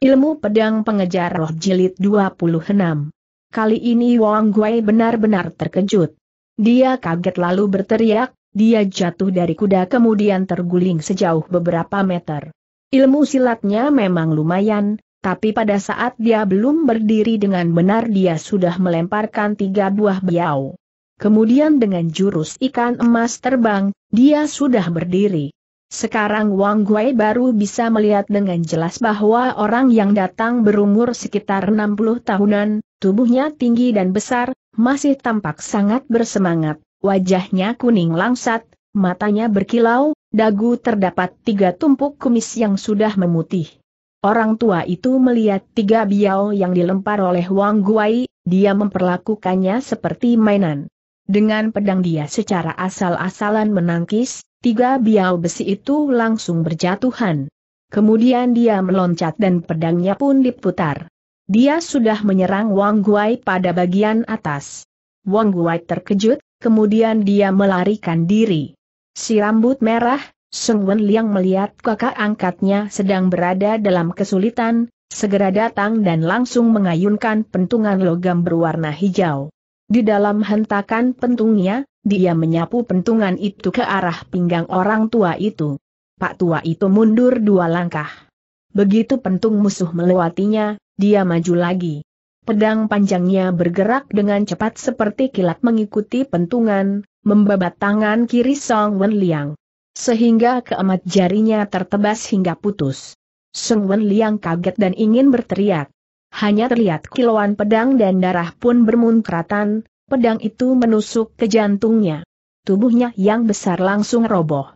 Ilmu Pedang Pengejar Roh Jilid 26 Kali ini Wang Guai benar-benar terkejut. Dia kaget lalu berteriak, dia jatuh dari kuda kemudian terguling sejauh beberapa meter. Ilmu silatnya memang lumayan, tapi pada saat dia belum berdiri dengan benar dia sudah melemparkan tiga buah biau. Kemudian dengan jurus ikan emas terbang, dia sudah berdiri. Sekarang Wang Guai baru bisa melihat dengan jelas bahwa orang yang datang berumur sekitar 60 tahunan, tubuhnya tinggi dan besar, masih tampak sangat bersemangat, wajahnya kuning langsat, matanya berkilau, dagu terdapat tiga tumpuk kumis yang sudah memutih. Orang tua itu melihat tiga biao yang dilempar oleh Wang Guai, dia memperlakukannya seperti mainan. Dengan pedang dia secara asal-asalan menangkis, Tiga biau besi itu langsung berjatuhan. Kemudian dia meloncat dan pedangnya pun diputar. Dia sudah menyerang Wang Guai pada bagian atas. Wang Guai terkejut, kemudian dia melarikan diri. Si rambut merah, Sung Wen Liang melihat kakak angkatnya sedang berada dalam kesulitan, segera datang dan langsung mengayunkan pentungan logam berwarna hijau. Di dalam hentakan pentungnya, dia menyapu pentungan itu ke arah pinggang orang tua itu. Pak tua itu mundur dua langkah. Begitu pentung musuh melewatinya, dia maju lagi. Pedang panjangnya bergerak dengan cepat seperti kilat mengikuti pentungan, membabat tangan kiri Song Wen Liang. Sehingga keempat jarinya tertebas hingga putus. Song Wen Liang kaget dan ingin berteriak hanya terlihat kiluan pedang dan darah pun bermunkratan, pedang itu menusuk ke jantungnya. Tubuhnya yang besar langsung roboh.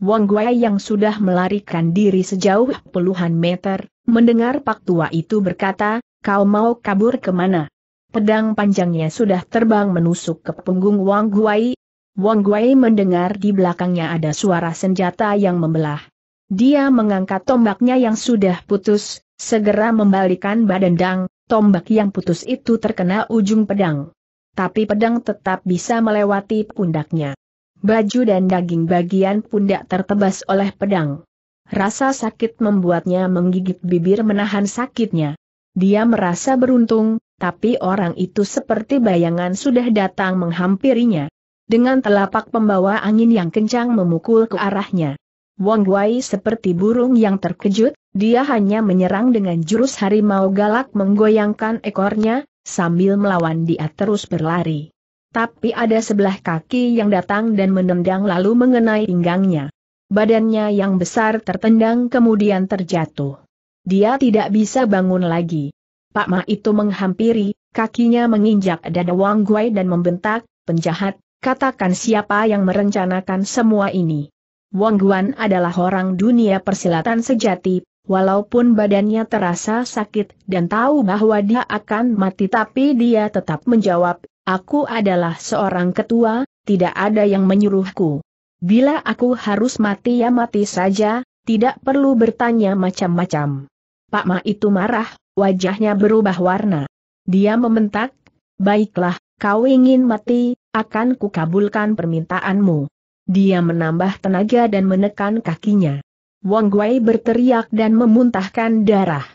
Wang Guai yang sudah melarikan diri sejauh puluhan meter, mendengar pak tua itu berkata, kau mau kabur kemana? Pedang panjangnya sudah terbang menusuk ke punggung Wang Guai. Wang Guai mendengar di belakangnya ada suara senjata yang membelah. Dia mengangkat tombaknya yang sudah putus, Segera membalikan badan Dang, tombak yang putus itu terkena ujung pedang. Tapi pedang tetap bisa melewati pundaknya. Baju dan daging bagian pundak tertebas oleh pedang. Rasa sakit membuatnya menggigit bibir menahan sakitnya. Dia merasa beruntung, tapi orang itu seperti bayangan sudah datang menghampirinya. Dengan telapak pembawa angin yang kencang memukul ke arahnya. Wong Wai seperti burung yang terkejut, dia hanya menyerang dengan jurus harimau galak menggoyangkan ekornya, sambil melawan dia terus berlari. Tapi ada sebelah kaki yang datang dan menendang lalu mengenai pinggangnya. Badannya yang besar tertendang kemudian terjatuh. Dia tidak bisa bangun lagi. Pak Ma itu menghampiri, kakinya menginjak dada Wang Guai dan membentak, penjahat, katakan siapa yang merencanakan semua ini. Wang Guan adalah orang dunia persilatan sejati, Walaupun badannya terasa sakit dan tahu bahwa dia akan mati tapi dia tetap menjawab, aku adalah seorang ketua, tidak ada yang menyuruhku. Bila aku harus mati ya mati saja, tidak perlu bertanya macam-macam. Pak Ma itu marah, wajahnya berubah warna. Dia membentak, baiklah, kau ingin mati, akan kukabulkan permintaanmu. Dia menambah tenaga dan menekan kakinya. Wang Guai berteriak dan memuntahkan darah.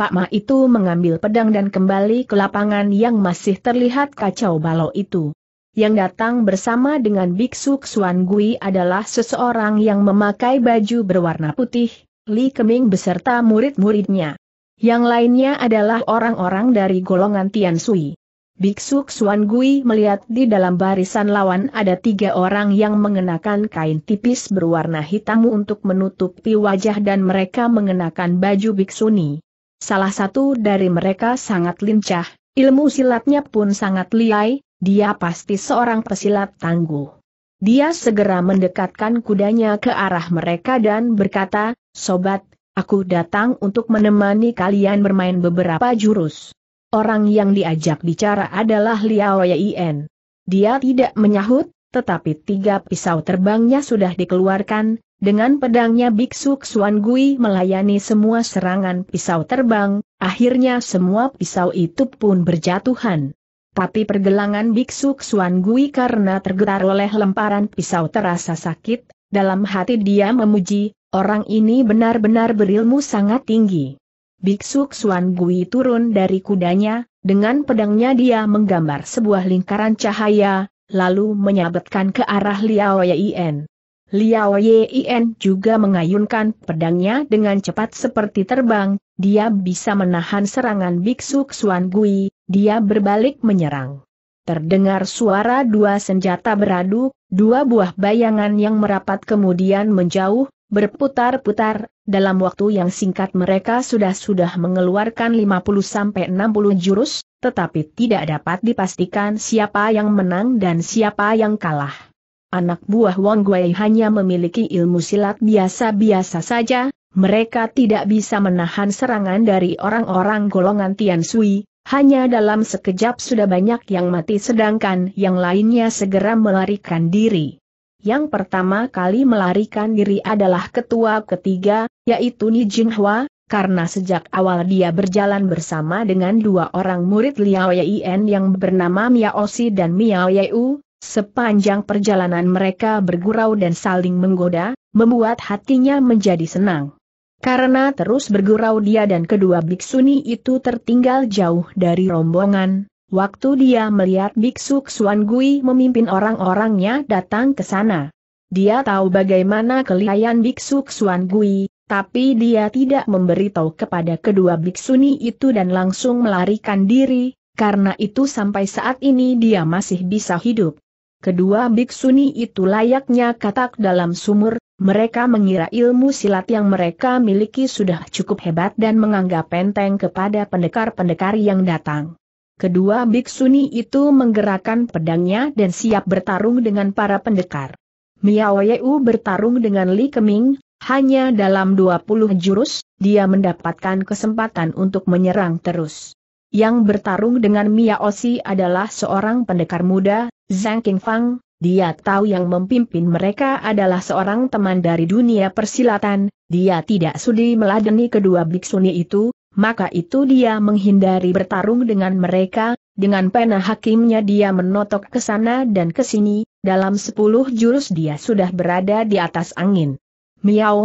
Pak Ma itu mengambil pedang dan kembali ke lapangan yang masih terlihat kacau balau itu. Yang datang bersama dengan Biksu Xuan Gui adalah seseorang yang memakai baju berwarna putih, Li Keming beserta murid-muridnya. Yang lainnya adalah orang-orang dari golongan Tian Sui. Biksu Xuan Gui melihat di dalam barisan lawan ada tiga orang yang mengenakan kain tipis berwarna hitam untuk menutupi wajah dan mereka mengenakan baju biksuni. Salah satu dari mereka sangat lincah, ilmu silatnya pun sangat liai, dia pasti seorang pesilat tangguh. Dia segera mendekatkan kudanya ke arah mereka dan berkata, Sobat, aku datang untuk menemani kalian bermain beberapa jurus. Orang yang diajak bicara adalah Liao Yien. Dia tidak menyahut, tetapi tiga pisau terbangnya sudah dikeluarkan, dengan pedangnya Biksu Xuan Gui melayani semua serangan pisau terbang, akhirnya semua pisau itu pun berjatuhan. Tapi pergelangan Biksu Xuan Gui karena tergetar oleh lemparan pisau terasa sakit, dalam hati dia memuji, orang ini benar-benar berilmu sangat tinggi. Biksu Xuan Gui turun dari kudanya, dengan pedangnya dia menggambar sebuah lingkaran cahaya, lalu menyabetkan ke arah Liao Yien. Liao Yien juga mengayunkan pedangnya dengan cepat seperti terbang, dia bisa menahan serangan Biksu Xuan Gui, dia berbalik menyerang. Terdengar suara dua senjata beradu, dua buah bayangan yang merapat kemudian menjauh, berputar-putar, dalam waktu yang singkat mereka sudah-sudah mengeluarkan 50-60 jurus, tetapi tidak dapat dipastikan siapa yang menang dan siapa yang kalah. Anak buah Wong Guai hanya memiliki ilmu silat biasa-biasa saja, mereka tidak bisa menahan serangan dari orang-orang golongan Tian Sui, hanya dalam sekejap sudah banyak yang mati sedangkan yang lainnya segera melarikan diri. Yang pertama kali melarikan diri adalah ketua ketiga, yaitu Ni Jinghua, karena sejak awal dia berjalan bersama dengan dua orang murid Liao Yien yang bernama Miaosi dan Miao Yeu, sepanjang perjalanan mereka bergurau dan saling menggoda, membuat hatinya menjadi senang. Karena terus bergurau dia dan kedua biksuni itu tertinggal jauh dari rombongan, Waktu dia melihat Biksu Xuan Gui memimpin orang-orangnya datang ke sana. Dia tahu bagaimana kelihayan Biksu Xuan Gui, tapi dia tidak memberitahu kepada kedua biksuni itu dan langsung melarikan diri, karena itu sampai saat ini dia masih bisa hidup. Kedua biksuni itu layaknya katak dalam sumur, mereka mengira ilmu silat yang mereka miliki sudah cukup hebat dan menganggap enteng kepada pendekar-pendekar yang datang. Kedua biksuni itu menggerakkan pedangnya dan siap bertarung dengan para pendekar. Miao Yeu bertarung dengan Li Keming, hanya dalam 20 jurus, dia mendapatkan kesempatan untuk menyerang terus. Yang bertarung dengan Miao Si adalah seorang pendekar muda, Zhang Qingfang, dia tahu yang memimpin mereka adalah seorang teman dari dunia persilatan, dia tidak sudi meladeni kedua biksuni itu, maka itu dia menghindari bertarung dengan mereka, dengan pena hakimnya dia menotok ke sana dan ke sini, dalam sepuluh jurus dia sudah berada di atas angin.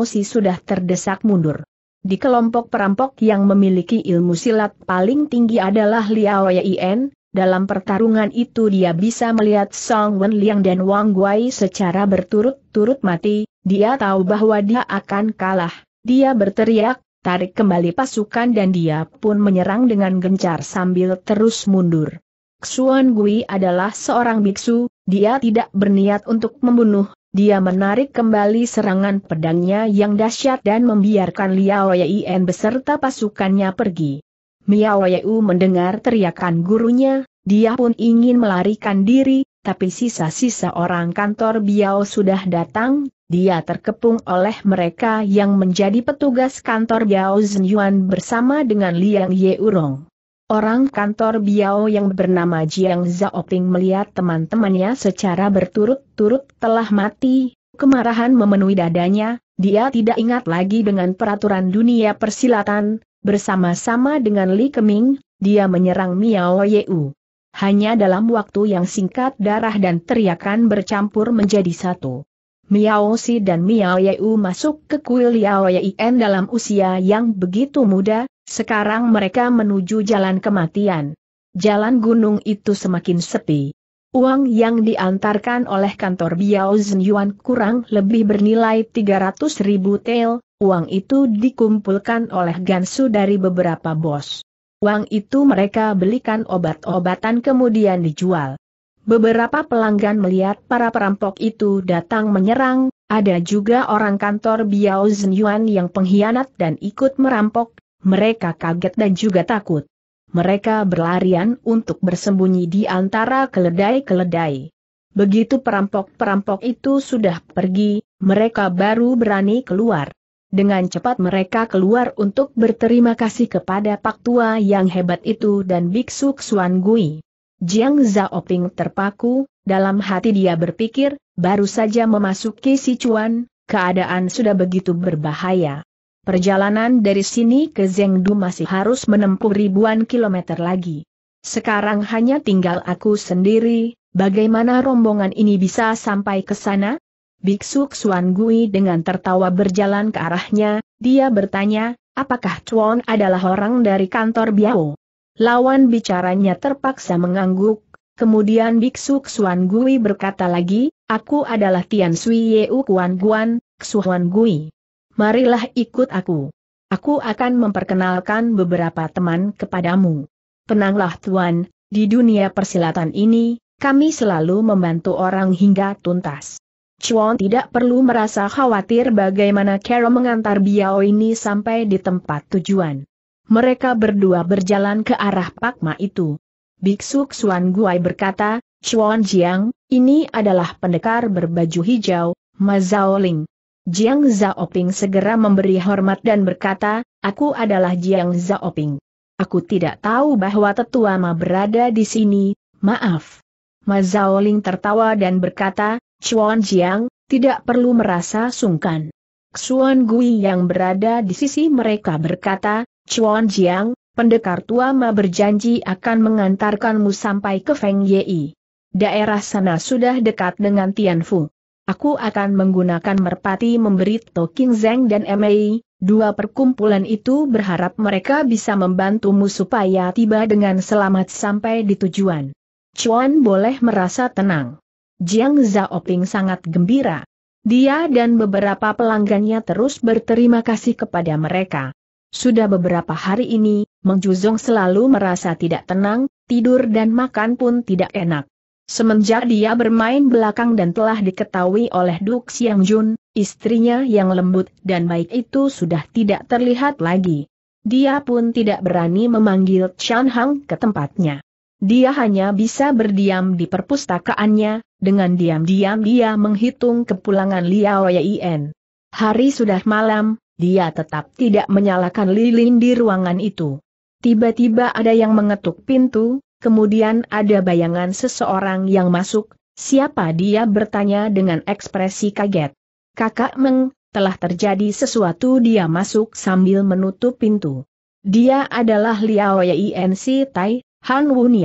si sudah terdesak mundur. Di kelompok perampok yang memiliki ilmu silat paling tinggi adalah Liao Yien, dalam pertarungan itu dia bisa melihat Song Wen Liang dan Wang Guai secara berturut-turut mati, dia tahu bahwa dia akan kalah. Dia berteriak, tarik kembali pasukan dan dia pun menyerang dengan gencar sambil terus mundur. Xuan Gui adalah seorang biksu, dia tidak berniat untuk membunuh, dia menarik kembali serangan pedangnya yang dahsyat dan membiarkan Liao Yien beserta pasukannya pergi. Miao Yu mendengar teriakan gurunya, dia pun ingin melarikan diri, tapi sisa-sisa orang kantor Biao sudah datang, dia terkepung oleh mereka yang menjadi petugas kantor Biao Zhenyuan bersama dengan Liang Yeurong. Orang kantor Biao yang bernama Jiang Zhaoping melihat teman-temannya secara berturut-turut telah mati, kemarahan memenuhi dadanya, dia tidak ingat lagi dengan peraturan dunia persilatan, bersama-sama dengan Li Keming, dia menyerang Miao Yeu. Hanya dalam waktu yang singkat darah dan teriakan bercampur menjadi satu. Miao Si dan Miao Yeu masuk ke kuil Liao Yien dalam usia yang begitu muda, sekarang mereka menuju jalan kematian. Jalan gunung itu semakin sepi. Uang yang diantarkan oleh kantor Biao Zhenyuan kurang lebih bernilai 300 ribu tel, uang itu dikumpulkan oleh Gansu dari beberapa bos. Uang itu mereka belikan obat-obatan kemudian dijual. Beberapa pelanggan melihat para perampok itu datang menyerang, ada juga orang kantor Biao Zhenyuan yang pengkhianat dan ikut merampok, mereka kaget dan juga takut. Mereka berlarian untuk bersembunyi di antara keledai-keledai. Begitu perampok-perampok itu sudah pergi, mereka baru berani keluar. Dengan cepat mereka keluar untuk berterima kasih kepada Pak Tua yang hebat itu dan Biksu Xuan Gui. Jiang Zaoping terpaku, dalam hati dia berpikir, baru saja memasuki Sichuan, keadaan sudah begitu berbahaya. Perjalanan dari sini ke Zhengdu masih harus menempuh ribuan kilometer lagi. Sekarang hanya tinggal aku sendiri, bagaimana rombongan ini bisa sampai ke sana? Biksu Xuan Gui dengan tertawa berjalan ke arahnya, dia bertanya, apakah Chuan adalah orang dari kantor Biao? Lawan bicaranya terpaksa mengangguk, kemudian Biksu Xuan Gui berkata lagi, aku adalah Tian Sui Yeu Kuan Guan, Xuan Gui. Marilah ikut aku. Aku akan memperkenalkan beberapa teman kepadamu. Tenanglah Tuan, di dunia persilatan ini, kami selalu membantu orang hingga tuntas. Chuan tidak perlu merasa khawatir bagaimana Carol mengantar Biao ini sampai di tempat tujuan mereka berdua berjalan ke arah Pakma itu. Biksu Xuan Guai berkata, Chuan Jiang, ini adalah pendekar berbaju hijau, Ma Ling. Jiang Ping segera memberi hormat dan berkata, aku adalah Jiang Ping. Aku tidak tahu bahwa tetua Ma berada di sini, maaf. Ma Ling tertawa dan berkata, Chuan Jiang, tidak perlu merasa sungkan. Xuan Gui yang berada di sisi mereka berkata, Chuan Jiang, pendekar tua Ma berjanji akan mengantarkanmu sampai ke Feng Yei. Daerah sana sudah dekat dengan Tianfu. Aku akan menggunakan merpati memberi Toking Zeng dan Mei, dua perkumpulan itu berharap mereka bisa membantumu supaya tiba dengan selamat sampai di tujuan. Chuan boleh merasa tenang. Jiang Zaoping sangat gembira. Dia dan beberapa pelanggannya terus berterima kasih kepada mereka. Sudah beberapa hari ini, Meng Juzong selalu merasa tidak tenang, tidur dan makan pun tidak enak. Semenjak dia bermain belakang dan telah diketahui oleh Duk Siang Jun, istrinya yang lembut dan baik itu sudah tidak terlihat lagi. Dia pun tidak berani memanggil Chan Hang ke tempatnya. Dia hanya bisa berdiam di perpustakaannya, dengan diam-diam dia menghitung kepulangan Liao Yien. Hari sudah malam, dia tetap tidak menyalakan lilin di ruangan itu. Tiba-tiba ada yang mengetuk pintu, kemudian ada bayangan seseorang yang masuk, siapa dia bertanya dengan ekspresi kaget. Kakak Meng, telah terjadi sesuatu dia masuk sambil menutup pintu. Dia adalah Liao Yinc Tai, Han Wun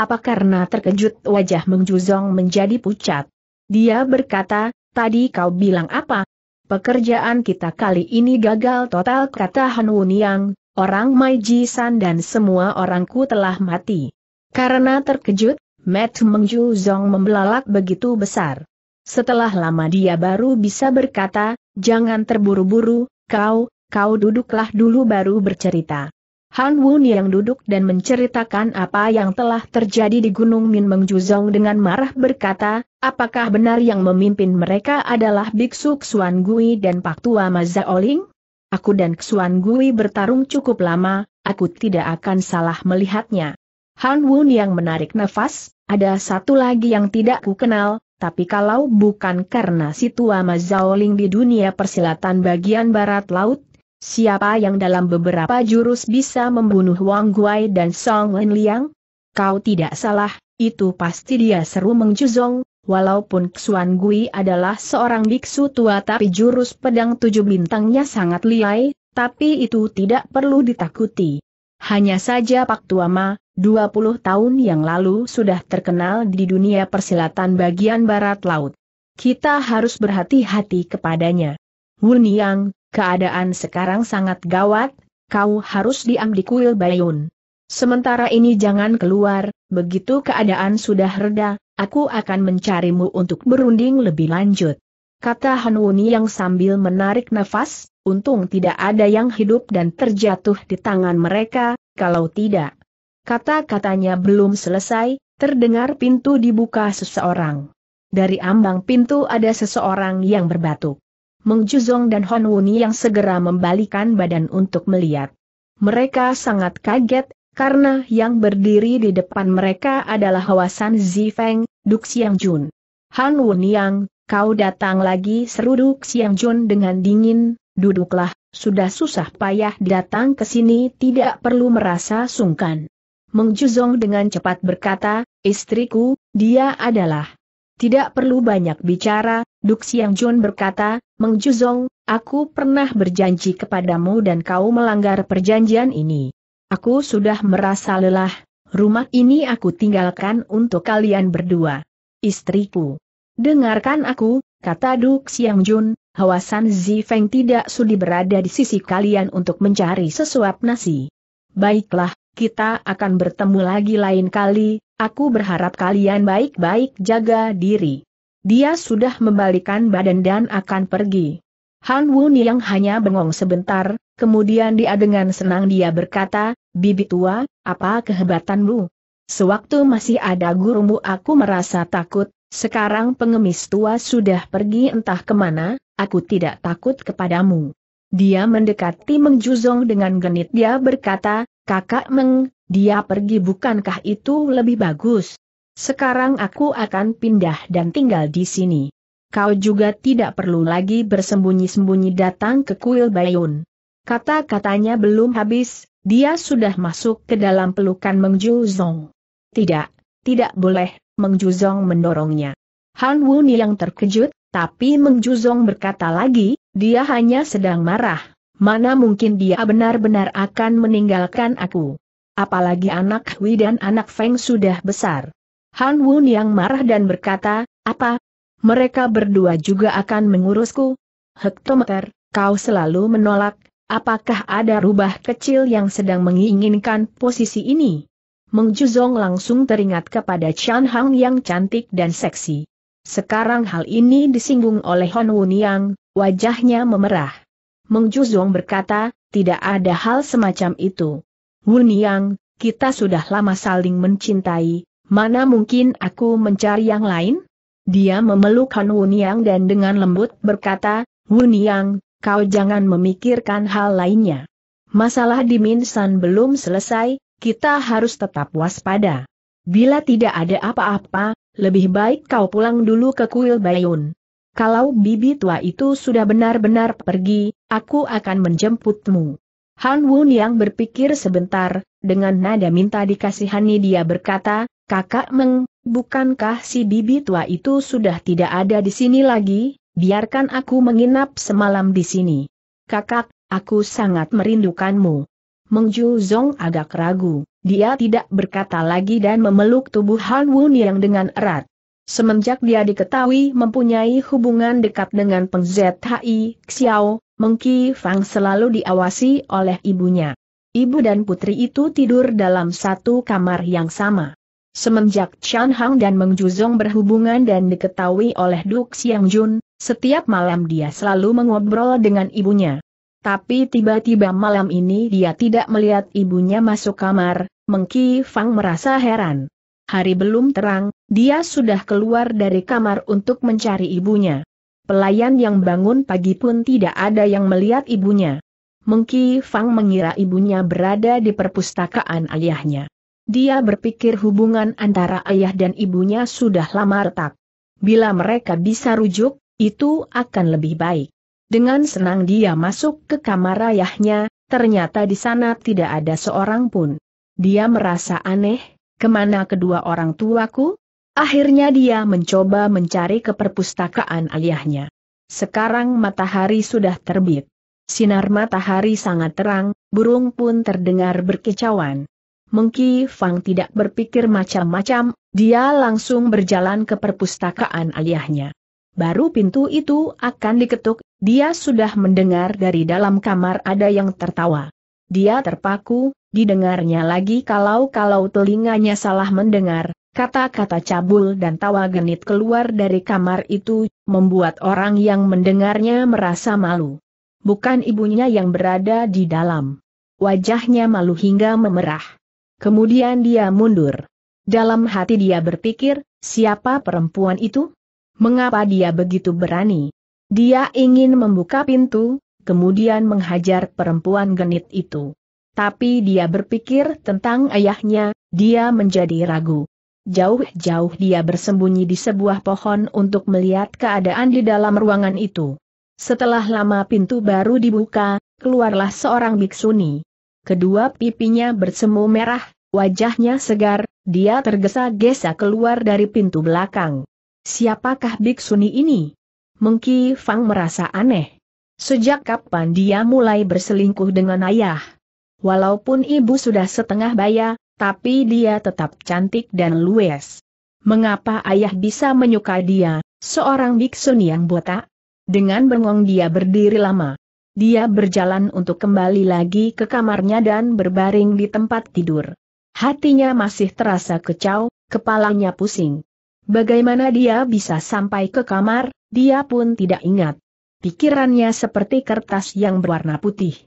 Apa karena terkejut wajah Meng Juzong menjadi pucat? Dia berkata, tadi kau bilang apa? Pekerjaan kita kali ini gagal total kata Hanun Yang, orang Maiji San dan semua orangku telah mati. Karena terkejut, Matt Mengju Zong membelalak begitu besar. Setelah lama dia baru bisa berkata, jangan terburu-buru, kau, kau duduklah dulu baru bercerita. Han Wun yang duduk dan menceritakan apa yang telah terjadi di Gunung Min Mengjuzong dengan marah berkata, apakah benar yang memimpin mereka adalah Biksu Xuan Gui dan Pak Tua Mazaoling? Aku dan Xuan Gui bertarung cukup lama, aku tidak akan salah melihatnya. Han Wun yang menarik nafas, ada satu lagi yang tidak ku kenal, tapi kalau bukan karena si Tua Mazaoling di dunia persilatan bagian barat laut, Siapa yang dalam beberapa jurus bisa membunuh Wang Guai dan Song Wen Liang? Kau tidak salah, itu pasti dia seru mengjuzong, walaupun Xuan Gui adalah seorang biksu tua tapi jurus pedang tujuh bintangnya sangat liai, tapi itu tidak perlu ditakuti. Hanya saja Pak Tuama, 20 tahun yang lalu sudah terkenal di dunia persilatan bagian barat laut. Kita harus berhati-hati kepadanya. Wuniang, Keadaan sekarang sangat gawat, kau harus diam di kuil Bayun. Sementara ini jangan keluar, begitu keadaan sudah reda, aku akan mencarimu untuk berunding lebih lanjut. Kata Hanwuni yang sambil menarik nafas, untung tidak ada yang hidup dan terjatuh di tangan mereka, kalau tidak. Kata-katanya belum selesai, terdengar pintu dibuka seseorang. Dari ambang pintu ada seseorang yang berbatuk. Meng Juzong dan Hon Wuni yang segera membalikan badan untuk melihat. Mereka sangat kaget, karena yang berdiri di depan mereka adalah Hawasan Zifeng, Duk Siang Jun. Han yang, kau datang lagi seru Duk Siang Jun dengan dingin, duduklah, sudah susah payah datang ke sini tidak perlu merasa sungkan. Meng Juzong dengan cepat berkata, istriku, dia adalah tidak perlu banyak bicara, Duk Siang Jun berkata, Meng Juzong, aku pernah berjanji kepadamu dan kau melanggar perjanjian ini. Aku sudah merasa lelah, rumah ini aku tinggalkan untuk kalian berdua. Istriku. Dengarkan aku, kata Duk Siang Jun, Hawasan Zifeng tidak sudi berada di sisi kalian untuk mencari sesuap nasi. Baiklah, kita akan bertemu lagi lain kali, Aku berharap kalian baik-baik jaga diri. Dia sudah membalikan badan dan akan pergi. Han Wun yang hanya bengong sebentar, kemudian dia dengan senang dia berkata, Bibi tua, apa kehebatanmu? Sewaktu masih ada gurumu aku merasa takut, sekarang pengemis tua sudah pergi entah kemana, aku tidak takut kepadamu. Dia mendekati Mengjuzong dengan genit dia berkata, Kakak Meng, dia pergi bukankah itu lebih bagus? Sekarang aku akan pindah dan tinggal di sini. Kau juga tidak perlu lagi bersembunyi-sembunyi datang ke kuil Bayun. Kata-katanya belum habis, dia sudah masuk ke dalam pelukan Meng Juzong. Tidak, tidak boleh, Meng Juzong mendorongnya. Han Wuni yang terkejut, tapi Meng Juzong berkata lagi, dia hanya sedang marah. Mana mungkin dia benar-benar akan meninggalkan aku. Apalagi anak Hui dan anak Feng sudah besar. Han Wun yang marah dan berkata, apa? Mereka berdua juga akan mengurusku? Hektometer, kau selalu menolak, apakah ada rubah kecil yang sedang menginginkan posisi ini? Meng Juzong langsung teringat kepada Chan Hang yang cantik dan seksi. Sekarang hal ini disinggung oleh Han Wun Yang, wajahnya memerah. Meng Juzong berkata, tidak ada hal semacam itu. Wun Yang, kita sudah lama saling mencintai, mana mungkin aku mencari yang lain? Dia memeluk Han Wun Yang dan dengan lembut berkata, Wun Yang, kau jangan memikirkan hal lainnya. Masalah di Minsan belum selesai, kita harus tetap waspada. Bila tidak ada apa-apa, lebih baik kau pulang dulu ke kuil Bayun. Kalau bibi tua itu sudah benar-benar pergi, aku akan menjemputmu. Han Wun yang berpikir sebentar, dengan nada minta dikasihani dia berkata, Kakak Meng, bukankah si bibi tua itu sudah tidak ada di sini lagi, biarkan aku menginap semalam di sini. Kakak, aku sangat merindukanmu. Meng Ju Zong agak ragu, dia tidak berkata lagi dan memeluk tubuh Han Wun yang dengan erat. Semenjak dia diketahui mempunyai hubungan dekat dengan Peng ZHI, Xiao, Mengki Fang selalu diawasi oleh ibunya. Ibu dan putri itu tidur dalam satu kamar yang sama. Semenjak Chan Hang dan Meng Juzong berhubungan dan diketahui oleh Duk Xiang Jun, setiap malam dia selalu mengobrol dengan ibunya. Tapi tiba-tiba malam ini dia tidak melihat ibunya masuk kamar, Mengki Fang merasa heran hari belum terang, dia sudah keluar dari kamar untuk mencari ibunya. Pelayan yang bangun pagi pun tidak ada yang melihat ibunya. Mengki Fang mengira ibunya berada di perpustakaan ayahnya. Dia berpikir hubungan antara ayah dan ibunya sudah lama retak. Bila mereka bisa rujuk, itu akan lebih baik. Dengan senang dia masuk ke kamar ayahnya, ternyata di sana tidak ada seorang pun. Dia merasa aneh, Kemana kedua orang tuaku? Akhirnya dia mencoba mencari ke perpustakaan ayahnya. Sekarang matahari sudah terbit. Sinar matahari sangat terang, burung pun terdengar berkicauan. Mengki Fang tidak berpikir macam-macam, dia langsung berjalan ke perpustakaan ayahnya. Baru pintu itu akan diketuk, dia sudah mendengar dari dalam kamar ada yang tertawa. Dia terpaku, Didengarnya lagi kalau-kalau telinganya salah mendengar, kata-kata cabul dan tawa genit keluar dari kamar itu, membuat orang yang mendengarnya merasa malu. Bukan ibunya yang berada di dalam. Wajahnya malu hingga memerah. Kemudian dia mundur. Dalam hati dia berpikir, siapa perempuan itu? Mengapa dia begitu berani? Dia ingin membuka pintu, kemudian menghajar perempuan genit itu. Tapi dia berpikir tentang ayahnya, dia menjadi ragu. Jauh-jauh dia bersembunyi di sebuah pohon untuk melihat keadaan di dalam ruangan itu. Setelah lama pintu baru dibuka, keluarlah seorang biksuni. Kedua pipinya bersemu merah, wajahnya segar, dia tergesa-gesa keluar dari pintu belakang. Siapakah biksuni ini? Mengki Fang merasa aneh. Sejak kapan dia mulai berselingkuh dengan ayah? Walaupun ibu sudah setengah baya, tapi dia tetap cantik dan luwes. Mengapa ayah bisa menyukai dia, seorang biksun yang botak? Dengan bengong dia berdiri lama. Dia berjalan untuk kembali lagi ke kamarnya dan berbaring di tempat tidur. Hatinya masih terasa kecau, kepalanya pusing. Bagaimana dia bisa sampai ke kamar, dia pun tidak ingat. Pikirannya seperti kertas yang berwarna putih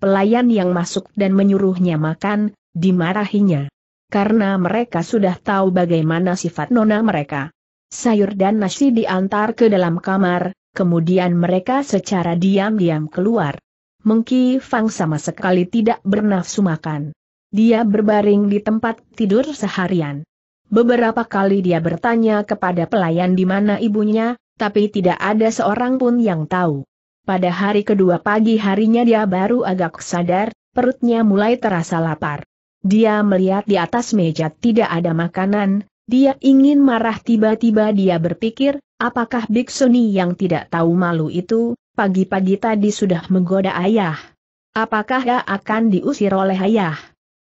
pelayan yang masuk dan menyuruhnya makan, dimarahinya. Karena mereka sudah tahu bagaimana sifat nona mereka. Sayur dan nasi diantar ke dalam kamar, kemudian mereka secara diam-diam keluar. Mengki Fang sama sekali tidak bernafsu makan. Dia berbaring di tempat tidur seharian. Beberapa kali dia bertanya kepada pelayan di mana ibunya, tapi tidak ada seorang pun yang tahu. Pada hari kedua pagi harinya dia baru agak sadar, perutnya mulai terasa lapar. Dia melihat di atas meja tidak ada makanan, dia ingin marah tiba-tiba dia berpikir, apakah Biksuni yang tidak tahu malu itu, pagi-pagi tadi sudah menggoda ayah. Apakah dia akan diusir oleh ayah?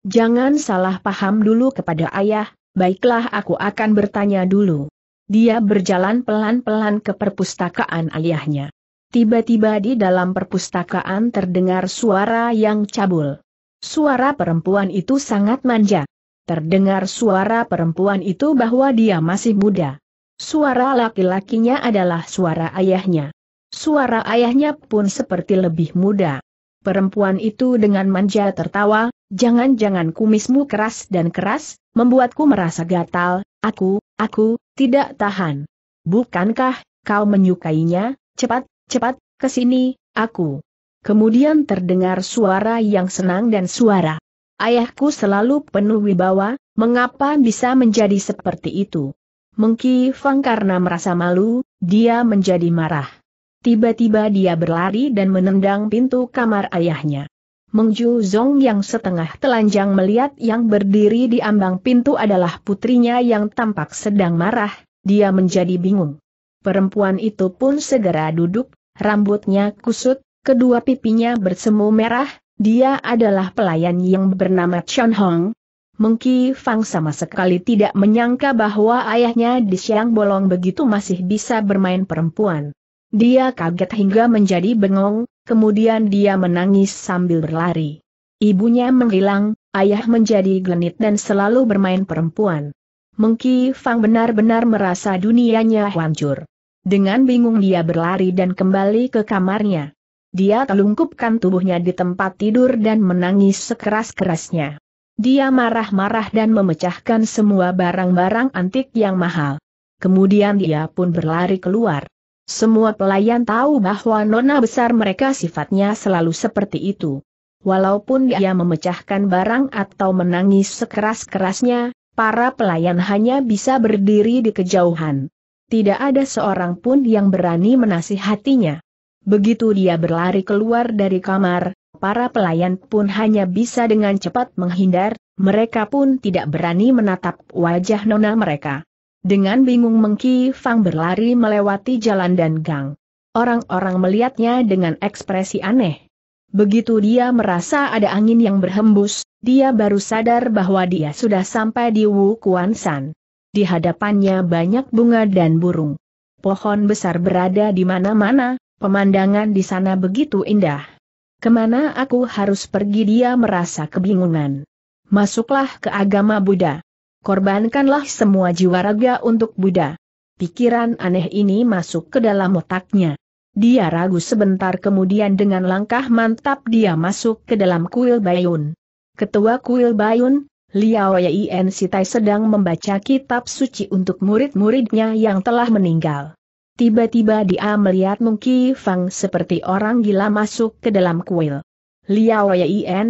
Jangan salah paham dulu kepada ayah, baiklah aku akan bertanya dulu. Dia berjalan pelan-pelan ke perpustakaan ayahnya. Tiba-tiba di dalam perpustakaan terdengar suara yang cabul. Suara perempuan itu sangat manja. Terdengar suara perempuan itu bahwa dia masih muda. Suara laki-lakinya adalah suara ayahnya. Suara ayahnya pun seperti lebih muda. Perempuan itu dengan manja tertawa, jangan-jangan kumismu keras dan keras, membuatku merasa gatal, aku, aku, tidak tahan. Bukankah, kau menyukainya, cepat, Cepat, ke sini, aku. Kemudian terdengar suara yang senang dan suara. Ayahku selalu penuh wibawa, mengapa bisa menjadi seperti itu? Mengki Fang karena merasa malu, dia menjadi marah. Tiba-tiba dia berlari dan menendang pintu kamar ayahnya. Mengju Zong yang setengah telanjang melihat yang berdiri di ambang pintu adalah putrinya yang tampak sedang marah, dia menjadi bingung. Perempuan itu pun segera duduk, rambutnya kusut, kedua pipinya bersemu merah, dia adalah pelayan yang bernama Chon Hong. Mengki Fang sama sekali tidak menyangka bahwa ayahnya di siang bolong begitu masih bisa bermain perempuan. Dia kaget hingga menjadi bengong, kemudian dia menangis sambil berlari. Ibunya menghilang, ayah menjadi genit dan selalu bermain perempuan. Mengki Fang benar-benar merasa dunianya hancur. Dengan bingung dia berlari dan kembali ke kamarnya. Dia telungkupkan tubuhnya di tempat tidur dan menangis sekeras-kerasnya. Dia marah-marah dan memecahkan semua barang-barang antik yang mahal. Kemudian dia pun berlari keluar. Semua pelayan tahu bahwa nona besar mereka sifatnya selalu seperti itu. Walaupun dia memecahkan barang atau menangis sekeras-kerasnya, para pelayan hanya bisa berdiri di kejauhan tidak ada seorang pun yang berani menasihatinya. Begitu dia berlari keluar dari kamar, para pelayan pun hanya bisa dengan cepat menghindar, mereka pun tidak berani menatap wajah nona mereka. Dengan bingung Mengki Fang berlari melewati jalan dan gang. Orang-orang melihatnya dengan ekspresi aneh. Begitu dia merasa ada angin yang berhembus, dia baru sadar bahwa dia sudah sampai di Wu Kuan San. Di hadapannya banyak bunga dan burung. Pohon besar berada di mana-mana, pemandangan di sana begitu indah. Kemana aku harus pergi dia merasa kebingungan. Masuklah ke agama Buddha. Korbankanlah semua jiwa raga untuk Buddha. Pikiran aneh ini masuk ke dalam otaknya. Dia ragu sebentar kemudian dengan langkah mantap dia masuk ke dalam kuil Bayun. Ketua kuil Bayun, Liao Yin Sitai sedang membaca kitab suci untuk murid-muridnya yang telah meninggal. Tiba-tiba dia melihat Mungki Fang seperti orang gila masuk ke dalam kuil. Liao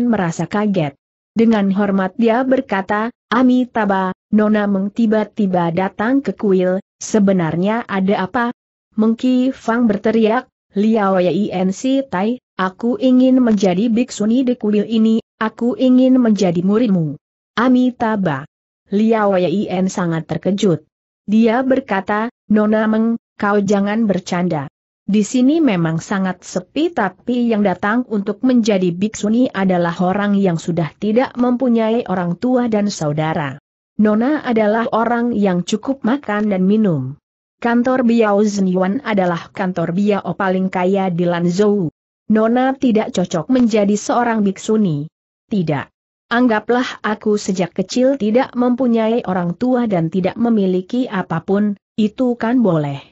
merasa kaget. Dengan hormat dia berkata, Amitaba, Nona Meng tiba-tiba datang ke kuil, sebenarnya ada apa? Mungki Fang berteriak, Liao Yin Sitai, aku ingin menjadi biksuni di kuil ini, aku ingin menjadi muridmu. Amitabha. Liao Yien sangat terkejut. Dia berkata, Nona Meng, kau jangan bercanda. Di sini memang sangat sepi tapi yang datang untuk menjadi biksuni adalah orang yang sudah tidak mempunyai orang tua dan saudara. Nona adalah orang yang cukup makan dan minum. Kantor Biao Zhenyuan adalah kantor Biao paling kaya di Lanzhou. Nona tidak cocok menjadi seorang biksuni. Tidak. Anggaplah aku sejak kecil tidak mempunyai orang tua dan tidak memiliki apapun, itu kan boleh.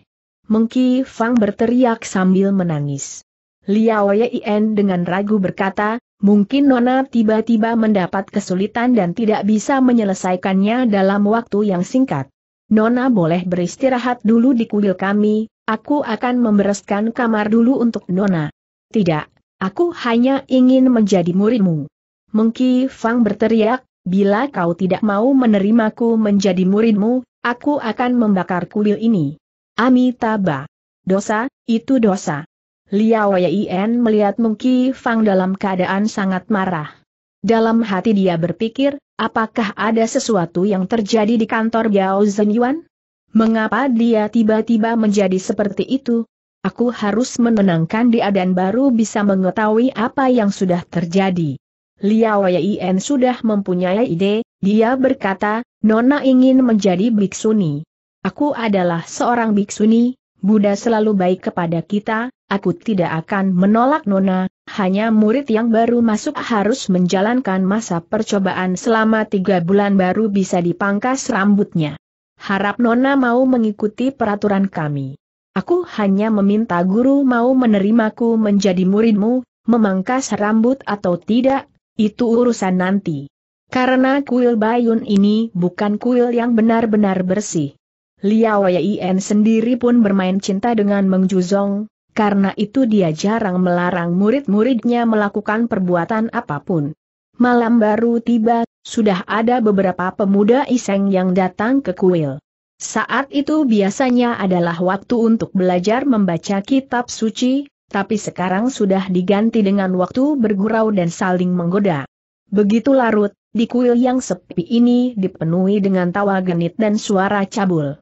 Mengki Fang berteriak sambil menangis. Liao Yein dengan ragu berkata, mungkin Nona tiba-tiba mendapat kesulitan dan tidak bisa menyelesaikannya dalam waktu yang singkat. Nona boleh beristirahat dulu di kuil kami, aku akan membereskan kamar dulu untuk Nona. Tidak, aku hanya ingin menjadi muridmu. Mengki Fang berteriak, bila kau tidak mau menerimaku menjadi muridmu, aku akan membakar kuil ini. Amitabha. Dosa, itu dosa. Liao Yien melihat Mengki Fang dalam keadaan sangat marah. Dalam hati dia berpikir, apakah ada sesuatu yang terjadi di kantor Biao Zhenyuan? Mengapa dia tiba-tiba menjadi seperti itu? Aku harus menenangkan dia dan baru bisa mengetahui apa yang sudah terjadi. Liao Yien sudah mempunyai ide, dia berkata, Nona ingin menjadi biksuni. Aku adalah seorang biksuni, Buddha selalu baik kepada kita, aku tidak akan menolak Nona, hanya murid yang baru masuk harus menjalankan masa percobaan selama tiga bulan baru bisa dipangkas rambutnya. Harap Nona mau mengikuti peraturan kami. Aku hanya meminta guru mau menerimaku menjadi muridmu, memangkas rambut atau tidak, itu urusan nanti. Karena kuil Bayun ini bukan kuil yang benar-benar bersih. Liao Yien sendiri pun bermain cinta dengan Meng Juzong, karena itu dia jarang melarang murid-muridnya melakukan perbuatan apapun. Malam baru tiba, sudah ada beberapa pemuda iseng yang datang ke kuil. Saat itu biasanya adalah waktu untuk belajar membaca kitab suci, tapi sekarang sudah diganti dengan waktu bergurau dan saling menggoda. Begitu larut, di kuil yang sepi ini dipenuhi dengan tawa genit dan suara cabul.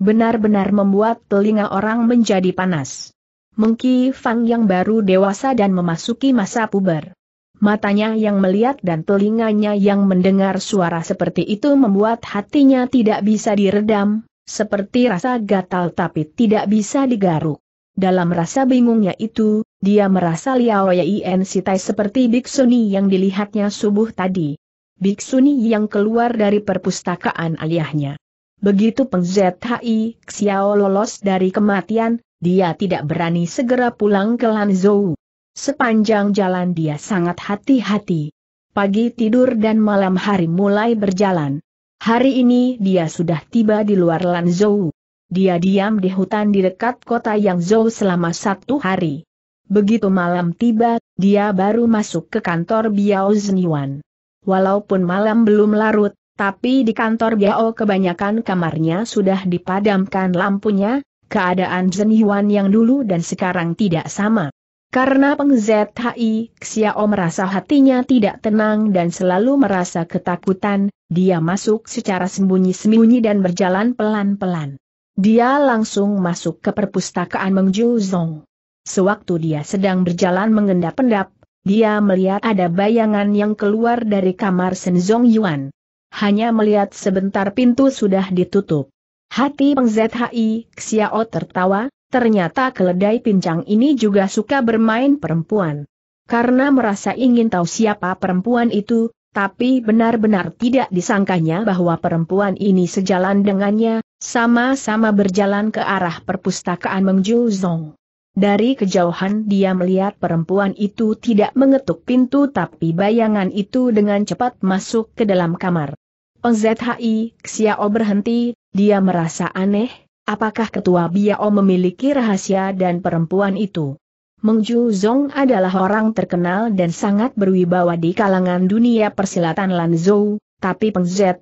Benar-benar membuat telinga orang menjadi panas. Mengki Fang yang baru dewasa dan memasuki masa puber. Matanya yang melihat dan telinganya yang mendengar suara seperti itu membuat hatinya tidak bisa diredam, seperti rasa gatal tapi tidak bisa digaruk. Dalam rasa bingungnya itu, dia merasa Liao Yien Sitai seperti Biksuni yang dilihatnya subuh tadi. Biksuni yang keluar dari perpustakaan aliahnya. Begitu Peng Zhi Xiao lolos dari kematian, dia tidak berani segera pulang ke Lanzhou. Sepanjang jalan dia sangat hati-hati. Pagi tidur dan malam hari mulai berjalan. Hari ini dia sudah tiba di luar Lanzhou. Dia diam di hutan di dekat kota yang Zhou selama satu hari. Begitu malam tiba, dia baru masuk ke kantor Biao Zhenyuan. Walaupun malam belum larut, tapi di kantor Biao kebanyakan kamarnya sudah dipadamkan lampunya, keadaan Zhenyuan yang dulu dan sekarang tidak sama. Karena Peng ZHI, Xiao merasa hatinya tidak tenang dan selalu merasa ketakutan, dia masuk secara sembunyi-sembunyi dan berjalan pelan-pelan. Dia langsung masuk ke perpustakaan Meng Zong. Sewaktu dia sedang berjalan mengendap-endap, dia melihat ada bayangan yang keluar dari kamar Senzong Yuan. Hanya melihat sebentar pintu sudah ditutup. Hati Peng ZHI Xiao tertawa, ternyata keledai pincang ini juga suka bermain perempuan. Karena merasa ingin tahu siapa perempuan itu, tapi benar-benar tidak disangkanya bahwa perempuan ini sejalan dengannya, sama-sama berjalan ke arah perpustakaan Mengju Zong. Dari kejauhan dia melihat perempuan itu tidak mengetuk pintu tapi bayangan itu dengan cepat masuk ke dalam kamar. OZHI, Xiao berhenti, dia merasa aneh, apakah ketua Biao memiliki rahasia dan perempuan itu? Mengju Zong adalah orang terkenal dan sangat berwibawa di kalangan dunia persilatan Lanzhou, tapi Peng Zhi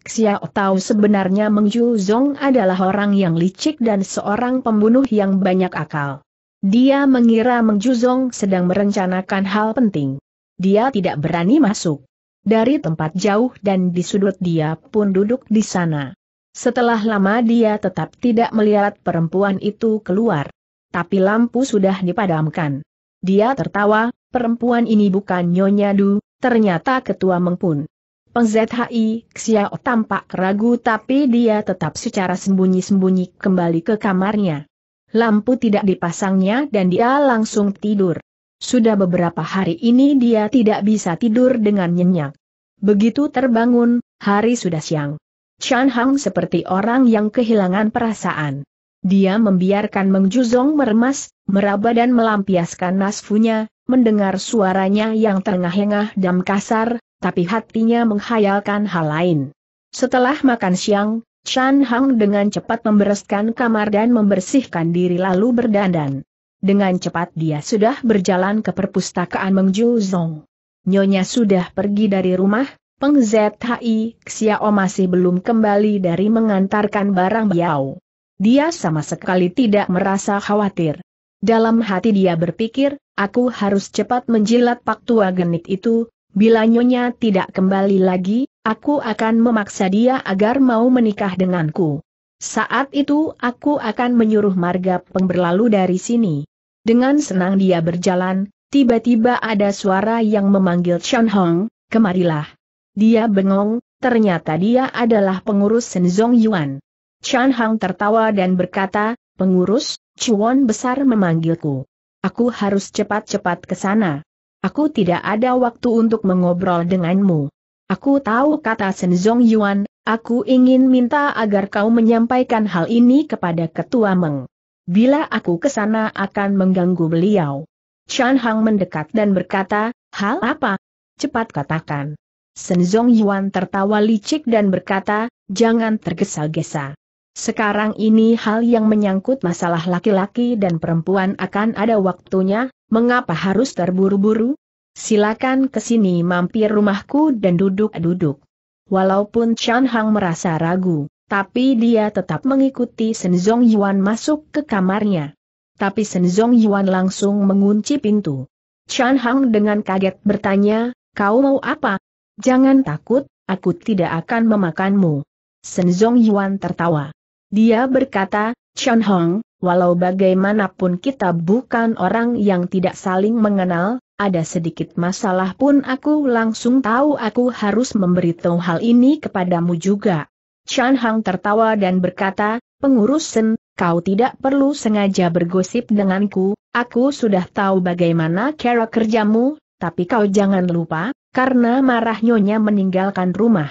Xiao tahu sebenarnya Meng Zong adalah orang yang licik dan seorang pembunuh yang banyak akal. Dia mengira Meng Zong sedang merencanakan hal penting. Dia tidak berani masuk. Dari tempat jauh dan di sudut dia pun duduk di sana. Setelah lama dia tetap tidak melihat perempuan itu keluar. Tapi lampu sudah dipadamkan. Dia tertawa, perempuan ini bukan Nyonya Du, ternyata ketua Meng pun. Peng ZHI Xiao tampak ragu tapi dia tetap secara sembunyi-sembunyi kembali ke kamarnya. Lampu tidak dipasangnya dan dia langsung tidur. Sudah beberapa hari ini dia tidak bisa tidur dengan nyenyak. Begitu terbangun, hari sudah siang. Chan Hang seperti orang yang kehilangan perasaan. Dia membiarkan Meng Juzong meremas, meraba dan melampiaskan nasfunya, mendengar suaranya yang terengah-engah dan kasar, tapi hatinya menghayalkan hal lain. Setelah makan siang, Chan Hang dengan cepat membereskan kamar dan membersihkan diri lalu berdandan. Dengan cepat dia sudah berjalan ke perpustakaan Mengju Zong. Nyonya sudah pergi dari rumah, Peng Zhi Xiao masih belum kembali dari mengantarkan barang Biao. Dia sama sekali tidak merasa khawatir. Dalam hati dia berpikir, aku harus cepat menjilat pak tua genit itu, Bila Nyonya tidak kembali lagi, aku akan memaksa dia agar mau menikah denganku. Saat itu aku akan menyuruh marga pemberlalu dari sini. Dengan senang dia berjalan, tiba-tiba ada suara yang memanggil Chan Hong, kemarilah. Dia bengong, ternyata dia adalah pengurus Senzong Yuan. Chan Hong tertawa dan berkata, pengurus, Chuan besar memanggilku. Aku harus cepat-cepat ke sana. Aku tidak ada waktu untuk mengobrol denganmu. Aku tahu kata Senzong Yuan, aku ingin minta agar kau menyampaikan hal ini kepada Ketua Meng. Bila aku ke sana akan mengganggu beliau. Chan Hang mendekat dan berkata, hal apa? Cepat katakan. Senzong Yuan tertawa licik dan berkata, jangan tergesa-gesa. Sekarang ini hal yang menyangkut masalah laki-laki dan perempuan akan ada waktunya, mengapa harus terburu-buru? Silakan ke sini mampir rumahku dan duduk-duduk. Walaupun Chan Hang merasa ragu, tapi dia tetap mengikuti Shen Zong Yuan masuk ke kamarnya. Tapi Shen Zong Yuan langsung mengunci pintu. Chan Hang dengan kaget bertanya, kau mau apa? Jangan takut, aku tidak akan memakanmu. Shen Zong Yuan tertawa. Dia berkata, Chon Hong, walau bagaimanapun kita bukan orang yang tidak saling mengenal, ada sedikit masalah pun aku langsung tahu aku harus memberitahu hal ini kepadamu juga. Chan Hong tertawa dan berkata, pengurus Sen, kau tidak perlu sengaja bergosip denganku, aku sudah tahu bagaimana cara kerjamu, tapi kau jangan lupa, karena marah nyonya meninggalkan rumah.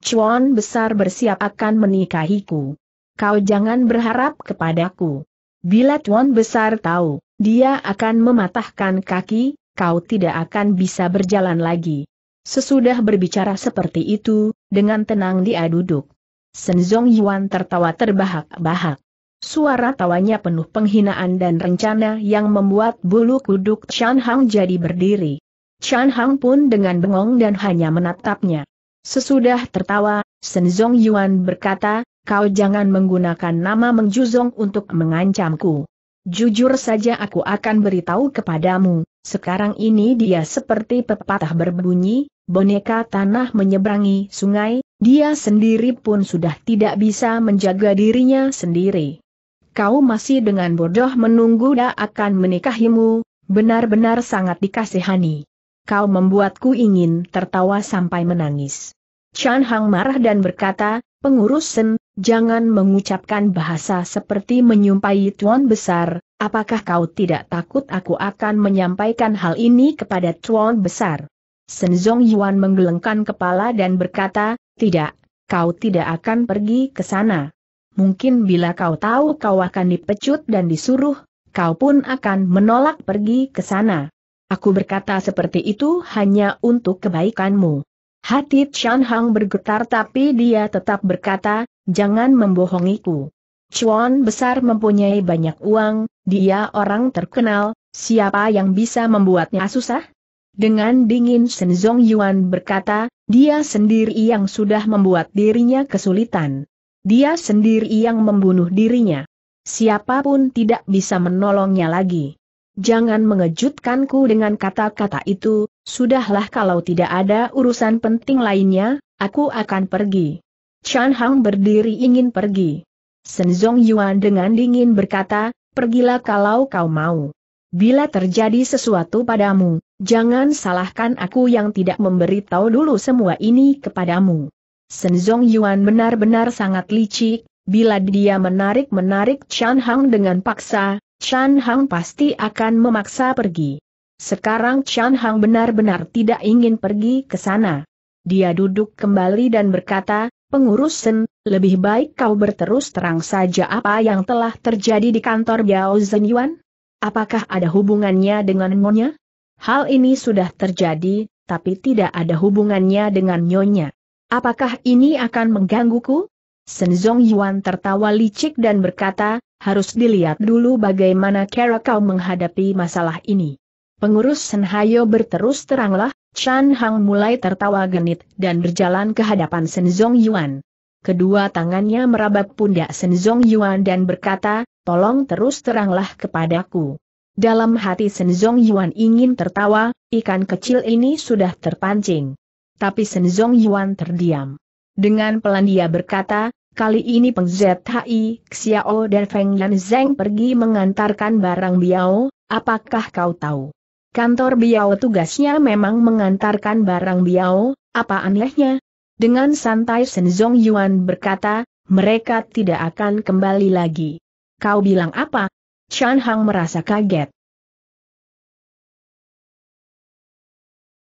Chuan besar bersiap akan menikahiku kau jangan berharap kepadaku. Bila Tuan Besar tahu, dia akan mematahkan kaki, kau tidak akan bisa berjalan lagi. Sesudah berbicara seperti itu, dengan tenang dia duduk. Senzong Yuan tertawa terbahak-bahak. Suara tawanya penuh penghinaan dan rencana yang membuat bulu kuduk Chan Hang jadi berdiri. Chan Hang pun dengan bengong dan hanya menatapnya. Sesudah tertawa, Senzong Yuan berkata, kau jangan menggunakan nama Mengjuzong untuk mengancamku. Jujur saja aku akan beritahu kepadamu, sekarang ini dia seperti pepatah berbunyi, boneka tanah menyeberangi sungai, dia sendiri pun sudah tidak bisa menjaga dirinya sendiri. Kau masih dengan bodoh menunggu dia akan menikahimu, benar-benar sangat dikasihani. Kau membuatku ingin tertawa sampai menangis. Chan Hang marah dan berkata, pengurus Sen, jangan mengucapkan bahasa seperti menyumpai tuan besar, apakah kau tidak takut aku akan menyampaikan hal ini kepada tuan besar? Senzong Yuan menggelengkan kepala dan berkata, tidak, kau tidak akan pergi ke sana. Mungkin bila kau tahu kau akan dipecut dan disuruh, kau pun akan menolak pergi ke sana. Aku berkata seperti itu hanya untuk kebaikanmu. Hati Chan Hang bergetar tapi dia tetap berkata, jangan membohongiku. Chuan besar mempunyai banyak uang, dia orang terkenal, siapa yang bisa membuatnya susah? Dengan dingin Senzong Yuan berkata, dia sendiri yang sudah membuat dirinya kesulitan. Dia sendiri yang membunuh dirinya. Siapapun tidak bisa menolongnya lagi. Jangan mengejutkanku dengan kata-kata itu, sudahlah kalau tidak ada urusan penting lainnya, aku akan pergi. Chan Hang berdiri ingin pergi. Senzong Yuan dengan dingin berkata, pergilah kalau kau mau. Bila terjadi sesuatu padamu, jangan salahkan aku yang tidak memberitahu dulu semua ini kepadamu. Senzong Yuan benar-benar sangat licik, bila dia menarik-menarik Chan Hang dengan paksa, Chan Hang pasti akan memaksa pergi. Sekarang Chan Hang benar-benar tidak ingin pergi ke sana. Dia duduk kembali dan berkata, Pengurus Sen, lebih baik kau berterus terang saja apa yang telah terjadi di kantor Biao Yuan? Apakah ada hubungannya dengan Nyonya? Hal ini sudah terjadi, tapi tidak ada hubungannya dengan Nyonya. Apakah ini akan menggangguku? Senzong Yuan tertawa licik dan berkata, harus dilihat dulu bagaimana cara kau menghadapi masalah ini. Pengurus Sen Senhayo berterus teranglah, Chan Hang mulai tertawa genit dan berjalan ke hadapan Senzong Yuan. Kedua tangannya merabap pundak Senzong Yuan dan berkata, tolong terus teranglah kepadaku. Dalam hati Senzong Yuan ingin tertawa, ikan kecil ini sudah terpancing. Tapi Senzong Yuan terdiam. Dengan pelan dia berkata, Kali ini Peng Zhi, Xiao dan Feng Yan Zeng pergi mengantarkan barang Biao, apakah kau tahu? Kantor Biao tugasnya memang mengantarkan barang Biao, apa anehnya? Dengan santai Senzong Yuan berkata, mereka tidak akan kembali lagi. Kau bilang apa? Chan Hang merasa kaget.